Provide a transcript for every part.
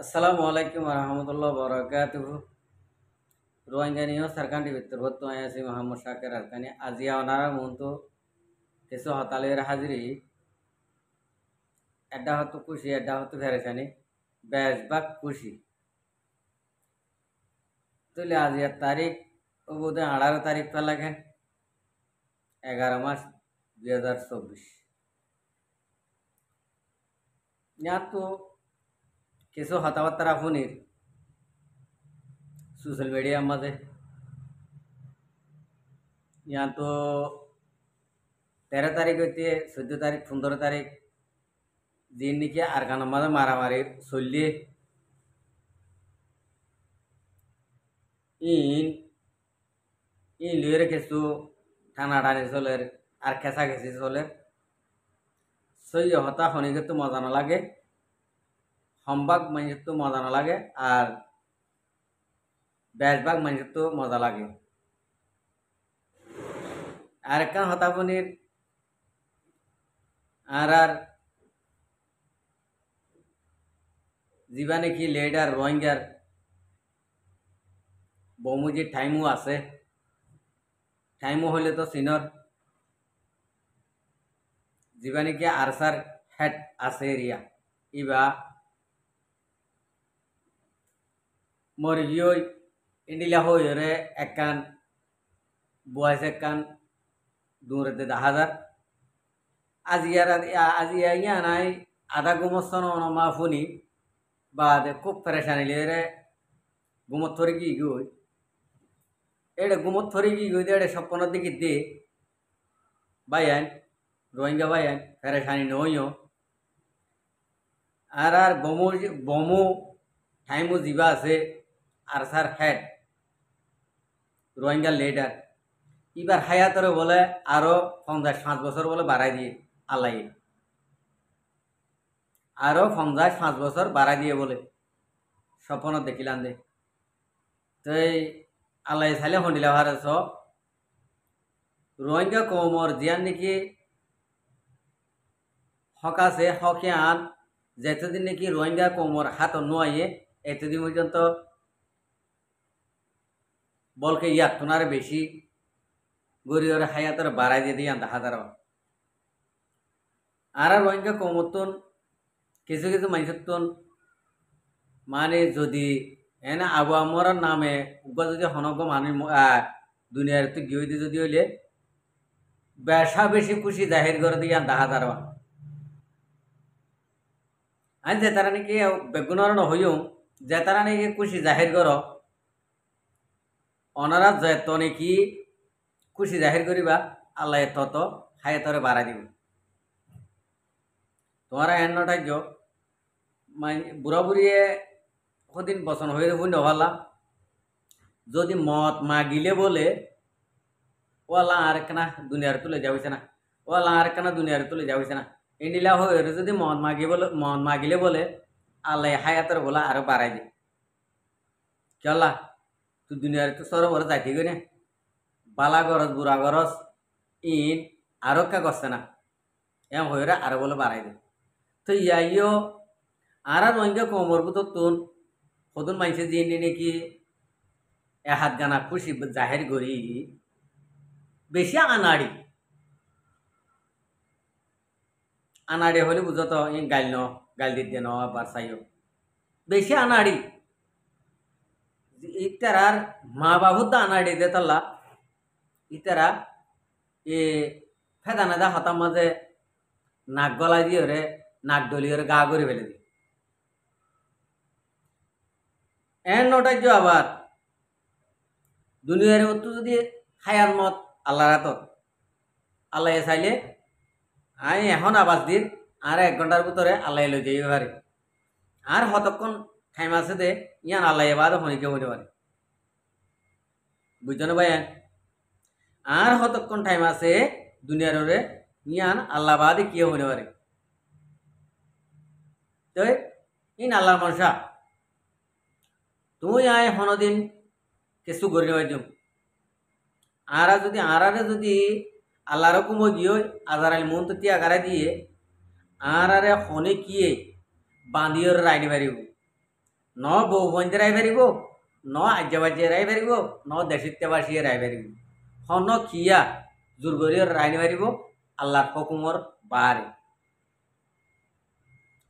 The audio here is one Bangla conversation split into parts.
আসসালামু আলাইকুম রহমতুল্লাহ বরকাত রোহিঙ্গা নিয়েও সরকারি বিত্তর্ভত আয়াসি মোহাম্মদ শাকের আরকানি আজিয়া ওনারা মহন্ত কিছু হতালের হাজিরি এড্ডা হতো খুশি এড্ডা হতো ফেরেছানি বেশ বা খুশি তুলে আজিয়ার তারিখ ও বোধহয় আঠারো তারিখ ফেলাকে এগারো মাস দুই হাজার চব্বিশ তো केसो हातावत तरफून सोशल मीडिया मीडियामध्ये या तो तेरह तारीख होती है चौदह तारीख पंद्रह तारीख दिन की मद मधे मारामारी सोल्ली इन इन लियर खेसू ठाना ठानी सोलर আর খেসা খেসি চলে সই হতা হনিকে তো মজা না লাগে সম্ভাগ মানুষটো মজা নালাগে আর বেশভাগ মানুষটো মজা লাগে আর এক হতাপনির আর আর যা নাকি লেডার রোহিঙ্গার বমু যে টাইমও আছে টাইমও হলে তো চীনের যা নাকি আর্চার হেড আছে এরিয়া ইবা মরগিয়ই ইন্ডিলা রে একান বয়স একান দূরে দে হাজার আজি আর আজি ইয়া নাই আধা গুমস্থন মা ফুনি দে খুব পেরেশানি রে গুমত থরি কি গই এড়ে গুমত থরি কি গই এটা স্বপ্নের দিকে দে ভাই আন রোহিঙ্গা ভাই আন পেরেশানি নই আর আর বমু বমু ঠাইমু জিবা আছে আর্সার হেড রোহিঙ্গা লিডার এবার হায়াতরে বলে আরও পঞ্চাশ পাঁচ বছর বলে বাড়াই দিয়ে আল্লাহ আরও পঞ্চাশ পাঁচ বছর বাড়াই দিয়ে বলে স্বপ্ন দেখিলাম দে তো এই আল্লাহ চাইলে হন্ডিলা ভারে সব রোহিঙ্গা কৌমর জিয়ান নাকি হক আছে আন যেতদিন নাকি রোহিঙ্গা কৌমর হাত নোয়াইয়ে এতদিন পর্যন্ত বলকে ইয়াত তোনার বেশি গরিয়র হায়াতের বাড়াই দিয়ে দিয়ে হাজার আর আর রোহিঙ্গা কমতন কিছু কিছু মানুষতন মানে যদি এনে আবহাওয়ার নামে উগা যদি হনক মানুষ দুনিয়ার তো গিয়ে দিয়ে যদি হইলে বেশা বেশি খুশি জাহির করে দিয়ে হাজার আজ যে তারা নাকি বেগুনর নহইও যে তারা নাকি খুশি জাহির কর অনারা যতনে কি খুশি জাহির করিবা আল্লাহ তত হায়াতরে বাড়া দিব তোমারা এন নটাজ্য বুড়া বুড়িয়ে সদিন বচন হয়ে দেখুন নহলাম যদি মত মাগিলে বলে ওলা আর কেনা দুনিয়ার তুলে যাবিছে না ওলা আর কেনা দুনিয়ার তুলে যাবিছে না এনিলা হয়ে যদি মদ মাগি বলে মদ মাগিলে বলে আল্লাহ হায়াতর বলা আরও বাড়াই দিই চলা তো দুনিয়ার তো সরবরে যাইতে গই না বালা গরস বুড়া গরস ইন আরো কা করছে না এম হইরা আরো বলে বাড়াই দেয় তো ইয়াইও আর আর রোহিঙ্গা কোমর তো তোর সদন মাইছে যে নাকি এহাত গানা খুশি জাহের গড়ি বেশি আনাড়ি আনাড়ি হলে বুঝতো গাইল ন গাইল দিতে ন আবার চাইও বেশি আনাড়ি ইতারার মা বাবু দানা ডেদে তাল্লা ইতারা এ ফেদানা দা হাতার মাঝে নাক গলা দিয়ে ওরে নাক ডলি ওরে গা করে ফেলে দিই এন নটাই আবার দুনিয়ার মতো যদি হায়ার মত আল্লাহ রাতত আল্লাহ চাইলে আমি এখন আবাস দিন আর এক ঘন্টার ভিতরে আল্লাহ লই যাই পারি আর হতক্ষণ খাইমা আছে দে ইয়ান আল্লাহ এবার হনিকে হইতে পারে বুঝতে না ভাইয়ান আর হতক্ষণ টাইম আছে ওরে ইয়ান আল্লাহ বাদে কি হইতে পারে তো ইন আল্লাহর মনসা তুই আয় হনদিন কিছু করে নেওয়ার জন্য আরা যদি আরারে যদি আল্লাহর কুমো গিয়ে আজার আল মন তো তিয়া দিয়ে দিয়ে আরে হনে কিয়ে বাঁধিয়ে রাইডি পারিব ন বৌগঞ্জেরাইপারিব ন আজ্যাবাজ্যেরাইপারিব ন দেশিত্যবাসীরাইপারিব হন খিয়া দুর্গরীয় রাইন পারিব আল্লাহর হকুমর বারে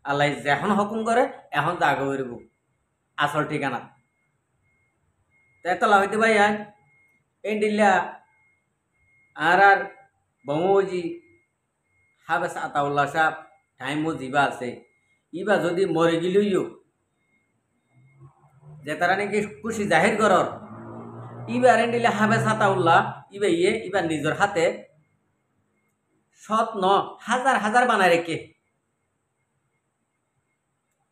আল্লাহ যখন হকুম করে এখন জাগ করিব আসল ঠিকানা তেতলা হইতে ভাই আজ এই ডিল্লা আর আর বমৌজি হাবেস আতাউল্লাহ সাহেব টাইমও যিবা আছে ইবা যদি মরে গেলেও যে তারা নাকি খুশি জাহির করর ইবার এন্ডিলে সাতা উল্লা ইবে ইয়ে ইবার নিজের হাতে শত ন হাজার হাজার বানায় রেখে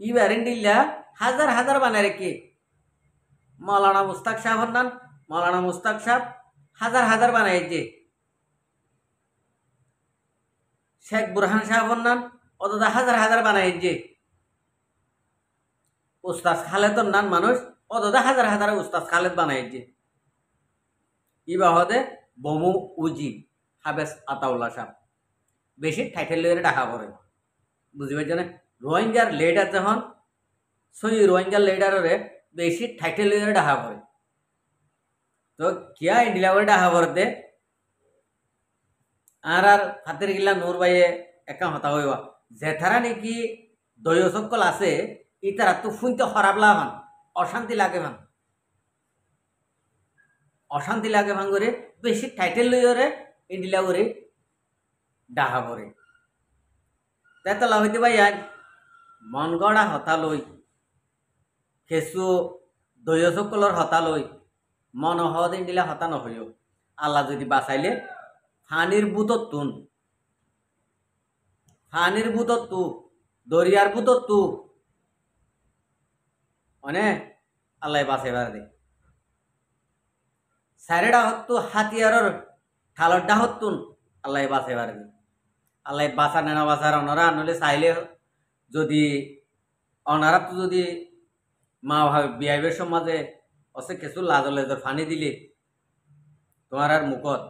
ইবার এন্ডিল্লা হাজার হাজার বানায় রেখে মৌলানা মুস্তাক সাহেব নান মৌলানা মুস্তাক সাহেব হাজার হাজার বানাইছে শেখ বুরহান সাহেব নান অতদা হাজার হাজার বানাইছে উস্তাদ খালেদর নান মানুষ অতদে হাজার হাজার উস্তাদ খালেদ বানাইছে হতে বমু উজি হাবেস আতাউল্লা সাহ বেশি টাইটেল লইরে ডাকা পড়ে বুঝিবার জানে রোহিঙ্গার লেডার যখন সই রোহিঙ্গার লেডারে বেশি টাইটেল লইরে ডাকা পড়ে তো কিয়া ইন্ডিয়া করে ডাকা পড়তে আর আর হাতের গিলা নূর বাইয়ে একা হতা হইবা জেঠারা নাকি দৈসক্কল আছে ইতারা তো শুনতে খারাপ লাগান অশান্তি লাগে ভাঙ অশান্তি লাগে ভান করে বেশি টাইটেল লই ওরে ইডিলা করে ডাহা করে তাই তো হইতে ভাই আজ মন গড়া হতা লই খেসু দৈয় হতা লই মন হদ ইন্ডিলা হতা নহইও আল্লাহ যদি বাঁচাইলে ফানির বুতত তুন ফানির বুতত তু দরিয়ার বুতত তু মানে আল্লাহ বাঁচাইবার দে সাইরেডা হত্তু হাতিয়ারর ঠালর ডাহত্তুন আল্লাহ বাঁচাইবার দে আল্লাহ বাঁচা নেনা বাঁচার অনারা নলে চাইলে যদি অনারা তো যদি মা ভাবে বিয়াইবের সমাজে অসে কিছু লাজর লেজর ফানি দিলি তোমার আর মুখত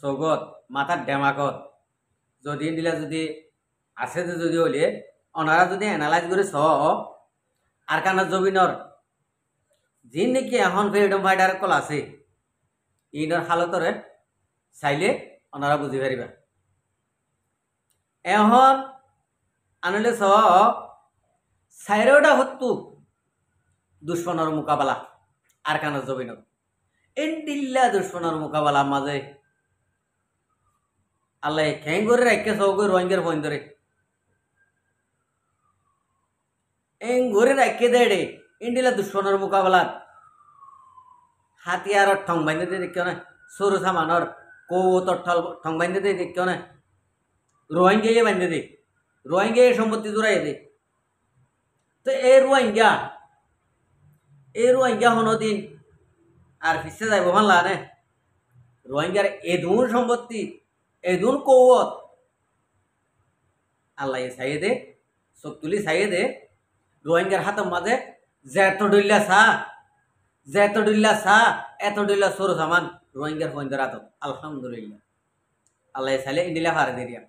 চৌগত মাথার ডেমাকত যদি দিলা যদি আছে যদি হলে অনারা যদি এনালাইজ করে চ আর কানা জবিনর যে নাকি এখন ফ্রিডম ফাইটার কল আছে ইনর হালতরে চাইলে ওনারা বুঝি পারি এখন আনলে স চাইরোটা হত্তু দুশ্মনের মোকাবেলা আর কানা জবিনর এন্টিল্লা দুশ্মনের মোকাবেলা মাঝে আল্লাহ খেং করে রাখে সব রোহিঙ্গার ফোন এঙ্গরে রাখে রে ইন্ডিলা দুশ্মনের মোকাবেলা হাতিয়ার ঠং বাইন্দে দিয়ে কেউ না সরু সামানর কৌত ঠল ঠং বাইন্দে দিয়ে কেউ না রোহিঙ্গিয়ে বাইন্দে দে রোহিঙ্গিয়ে সম্পত্তি জোড়াই দে তো এ রোহিঙ্গা এ রোহিঙ্গা হন দিন আর পিছে যাইব ভাল্লা নে রোহিঙ্গার এদুন সম্পত্তি এদুন কৌত আল্লাহ সাইয়ে দে সব তুলি সাইয়ে দে রোহিঙ্গার হাতের মাঝে যেত ডুল্লা সা যেত ডুল্লা সা এত ডুল্লা সোর সামান রোহিঙ্গার ফোহিঙ্গার হাতত আলহামদুলিল্লাহ আল্লাহ চাইলে ইন্ডিলা ভাড়া দিয়ে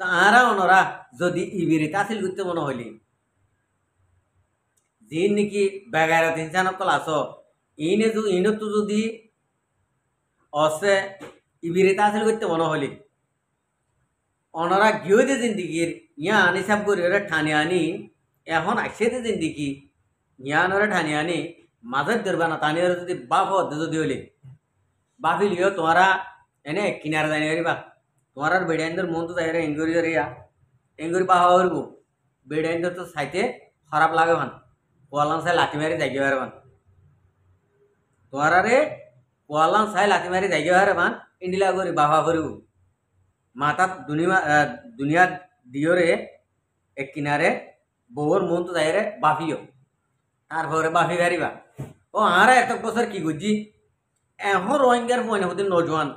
তাহারা অনরা যদি ইবির আসিল করতে মনে হইলি যে নাকি বেগারত ইনসানকল আস ইনে ইনতো যদি অসে ইবির আসিল করতে মনে হইলি অনরা গিয়ে দিয়ে জিন্দিগির ইয়া আনিসাব সাব করি ঠানে আনি এখন আকসেতে জিন্দিগি নিয়ানরে ঠানি আনি মাজত ধরবা না তানিয়ারে যদি বাপ হতে যদি হলে বাপি লিও তোমারা এনে কিনারে জানি বা তোমার আর বেড়াইন্দর মন তো তাইরে এঙ্গুরি রিয়া এঙ্গুরি পা হওয়ার গো বেড়াইন্দর তো সাইতে খারাপ লাগে ভান কোয়ালান সাই লাঠি মারি জাগিয়ে পারে ভান তোমার আরে কোয়ালান সাই লাঠি মারি জাগিয়ে পারে ভান ইন্ডিলা করি বাবা করিব মাতাত দুনিয়া দুনিয়া দিয়রে এক কিনারে বউর মন তো যাইরে বাফিও ঘরে বাফি ভারিবা ও আরে এত বছর কি করছি এখন রোহিঙ্গার মনে হতে নজওয়ান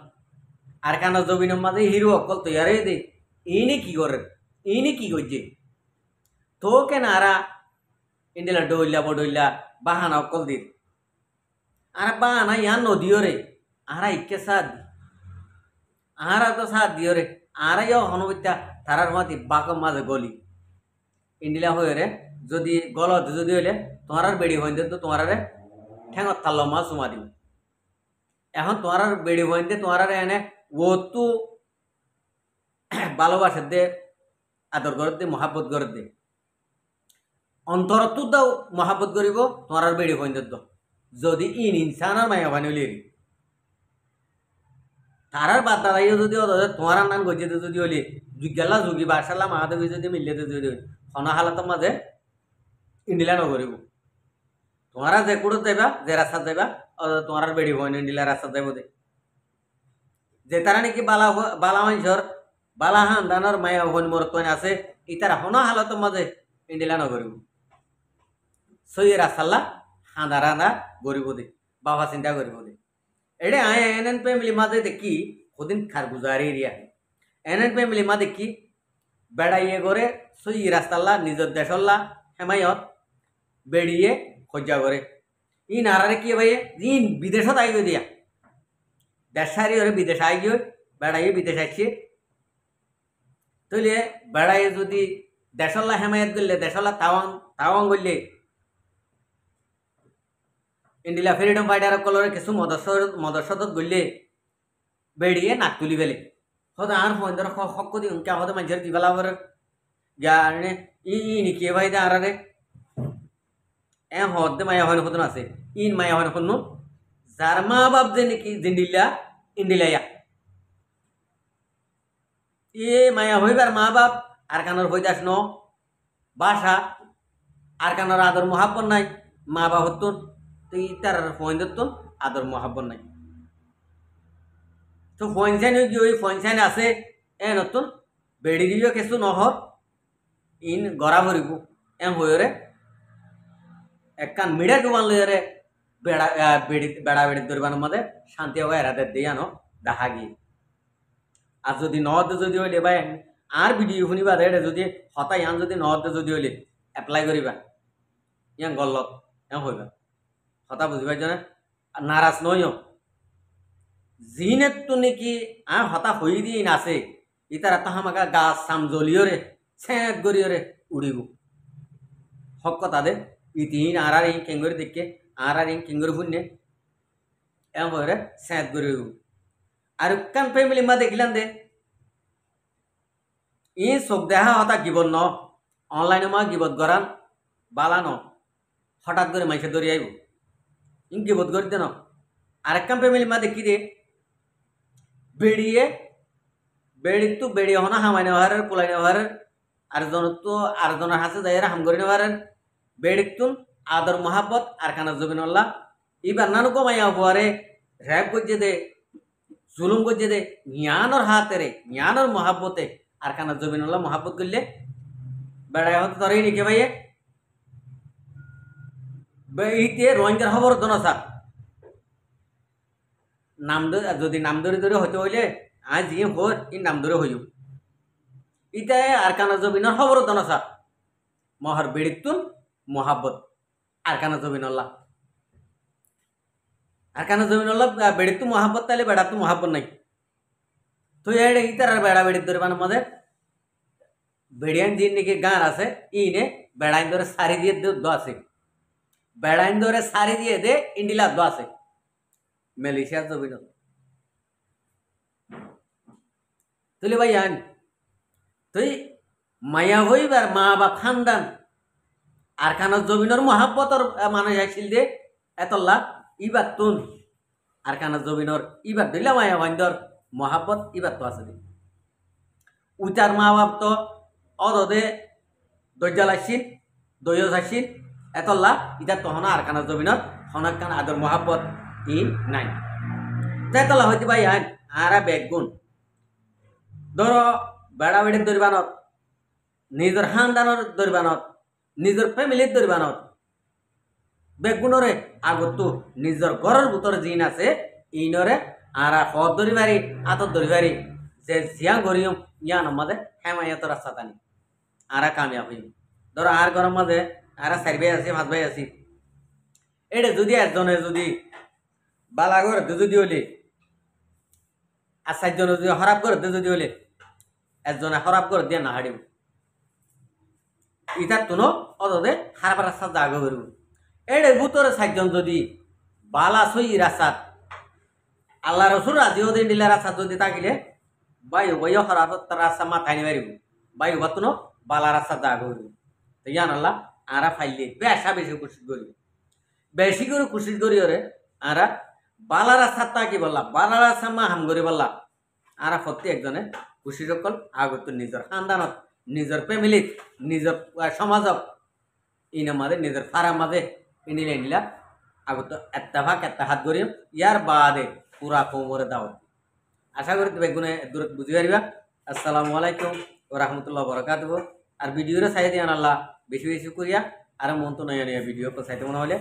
আর কেন জবিন মাঝে হিরো অকল তৈয়ার হয়ে দে ইনি কি করে ইনি কি করছে তো কেন আরা ইন্ডিলা ডইলা বডইলা বাহানা অকল দি আর বাহানা ইয়ান নদীয় রে আরা ইকে সাদ আহারা তো সাদ দিও রে আর ইয় হনুবিত্যা তারার মাতি বাকম মাঝে গলি ইন্ডিলা হয়ে রে যদি গলত যদি হইলে তোমার আর বেড়ি হইন তো তোমার আর ঠেঙত থাল মাছ চুমা দিব এখন তোমার আর বেড়ি হইন তোমার আর এনে ও তু ভালোবাসার দে আদর করত দে মহাব্বত করত দে অন্তরত দাও মহাব্বত করিব তোমার আর বেড়ি হইন যদি ইন ইনসানের মায়া তার আর বাদ দাঁড়াইও যদি তোমার নান গজিয়ে যদি হলি জুগাল্লা যুগি বাসাল্লা মাহাদেবী যদি মিলিয়ে যদি হনহালাত মাঝে ইন্ডিলা নগরিব তোমারা যে কোড়ত যাইবা যে রাস্তা যাইবা তোমার বেড়ি হয় ইন্ডিলা রাস্তা যাইব দে যে তারা নাকি বালা বালা মাইঝর বালা হান দানার মায়া হন মোর কইন আছে ইতারা হনহালাত মাঝে ইন্ডিলা নগরিব সই রাস্তাল্লা হাঁদা রাঁধা গরিব দে বাবা চিন্তা গরিব দে এডে আয় এন এন ফ্যামিলি মাঝে দেখি সদিন খারগুজারি এরিয়া এন এন ফ্যামিলি মাঝে দেখি বেড়াইয়ে করে সুই রাস্তাল্লা নিজের দেশল্লা হেমায়ত বেড়িয়ে খোঁজা করে ই নারারে কি ভাইয়ে ইন বিদেশত আই দিয়া দেশ ওরে বিদেশ আই গিয়ে বেড়াইয়ে বিদেশ আসছে তইলে বেড়াইয়ে যদি দেশল্লা হেমায়ত করলে দেশল্লা তাওয়াং তাওয়াং করলে ইন্ডিলা ফ্রিডম ফাইটার কলরে কিছু মদস্য মদস্যত গলে বেড়িয়ে নাক তুলি পেলে হদা আর ফোন ধর হক দি উনকে হদা মাঝের কি বেলা বর গাড়ে ই নি কে ভাই দা আরে এ হদ মায়া হন হদন আছে ইন মায়া হন হন যার মা বাপ যে নাকি জিন্ডিলা ইন্ডিলাইয়া এ মায়া হইবার মা বাপ আর কানোর হইতাস ন বাসা আর কানোর আদর মহাব্বর নাই মা বাপ হতন তুই তার ফোন ধরতন আদর মহাব্বর নাই তো ফঞ্চাইন হয়ে গিয়ে ওই ফঞ্চাইন আছে এ নতুন বেড়ি দিও কেসু নহ ইন গড়া ভরিবু এ হয়ে একান মিড়ে ডুবান লয়রে বেড়া বেড়ি বেড়া বেড়ি ধরবার মধ্যে শান্তি হবে এরাদের দিয়ে আনো দেখা গিয়ে আর যদি নহতে যদি হইলে বা আর ভিডিও শুনিবা দেয় যদি হতা ইয়ান যদি নহতে যদি হইলে এপ্লাই করিবা ইয়ান গল্লত এ হইবা হতা বুঝিবা জানে নারাজ নয় জিনেতটো নেকি আ হতা হই দি নাচে ইতারা তাহামাকা গাছ চাম জ্বলিয়রে স্যাঁত গরিয়রে উড়িব হক কথা দে ইতিহীন আর আর ইং কেঙ্গরি দেখে আর আর ইং কেঙ্গরি ভুন্যে এমরে স্যাঁত গরিব আর কেন ফ্যামিলি মা দেখিলাম দে ই চোখ দেহা হতা গিবন ন অনলাইনে মা গিবত গরান ন হঠাৎ করে মাইসে দরি আইব ইং গিবত দে ন আরেক কাম ফ্যামিলি মা দেখি দে বেড়িয়ে বেড়িকটু বেড়িয়ে হনা হামাই নেওয়ারের কোলাই নেওয়ারের আর জনত্ব আর জনের হাসে যাইয়ের হামগরি নেওয়ারের বেড়িকতুন আদর মহাব্বত আর খানা জবিনুল্লাহ ইবার নানু কমাইয়া হওয়ারে র্যাব গজ্জে দে জুলুম গজ্জে দে জ্ঞানর হাতেরে জ্ঞানর মহাব্বতে আর খানা জবিনুল্লাহ মহাব্বত করলে বেড়ায় হতে তরেই নিকে ভাইয়ে ইতে রোহিঙ্গার খবর দনসা নাম যদি নাম ধরে ধরে হতে হইলে আজ ই ইয়ে হর ই নাম ধরে হইব ইতাই আরকানা জবিনর খবর দনসা মহর বেড়িতুন মহাব্বত আরকানা জবিনল্লাহ আরকানা জবিনল্লাহ বেড়িতু মহাব্বত তাহলে বেড়াতু মহাব্বত নাই তো এটা ইতার আর বেড়া বেড়িত ধরে মানে মধ্যে বেড়িয়ান যে নাকি গান আছে ইনে বেড়াইন ধরে সারি দিয়ে দো আছে বেড়াইন ধরে সারি দিয়ে দে ইন্ডিলা দো আছে মালয়েশিয়া যাবি না ভাই আন তুই মায়া হইবার মা বাপ খানদান আর কানো জমিনের মহাব্বতর মানুষ আসিল দে এতল্লা ইবার তুন আর কানো জমিনের ইবার দিলা মায়া বান্ধর মহাব্বত ইবার তো আছে উচার মা বাপ তো অদদে দৈজাল আসিন দৈজ আসিন এতল্লা ইটা তহনা আর কানো জমিনের হনাক কান আদর মহাব্বত ই নাই যাই তাহলে হয়তো ভাই আইন আর বেগুন গুণ বেড়া বেড়ির দরিবানত নিজের খানদানোর দরিবানত নিজের ফ্যামিলির দরিবানত বেগুণরে আগতো নিজের ঘরের ভিতরে জিন আছে ইনরে আর হত ধরি পারি আতর ধরি পারি যে জিয়া গরিম ইয়ান মাঝে হেমায়াত রাস্তা টানি আর কামিয়াব হইম ধরো আর ঘরের মাঝে আর চারি ভাই আছি ভাত ভাই আছি এটা যদি একজনে যদি বালাগর যদি হলে আর চারজন যদি খারাপ করে যদি হলে একজনে খারাপ করে দিয়ে না হারিব ইটার তুনো অতদে খারাপ রাস্তা জাগ করব এড়ে ভূতরে চারজন যদি বালা সই রাস্তা আল্লাহ রসুর আজিও হতে দিলে রাস্তা যদি থাকিলে বায়ু বায়ু খারাপ রাস্তা মাথায় নিয়ে পারিব বায়ু বাতুনো বালা রাস্তা জাগ করব তো ইয়ান আল্লাহ আরা ফাইলে বেশা বেশি কোশিশ করি বেশি করে কোশিশ করি ওরে আরা বালারা সাত্তা কি বললা বালারা সামা হাম গরি বললা আর সত্যি একজনে খুশি সকল আগত নিজের খানদানত নিজের ফ্যামিলিত নিজের সমাজক ইনা মাঝে নিজের ফারা মাঝে ইনিলে ইনিলা আগত একটা ভাগ একটা হাত গরিম ইয়ার বাদে পুরা কোমরে দাও আশা করি তুমি গুণে দূরত বুঝি পারিবা আসসালামু আলাইকুম ও রহমতুল্লাহ বরকাত আর ভিডিওরে চাই দিয়ে আনাল্লা বেশি বেশি করিয়া আর মন তো নয়া নয়া ভিডিও চাইতে মনে হলে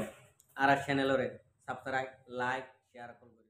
আর চ্যানেলরে সাবস্ক্রাইব লাইক शेयर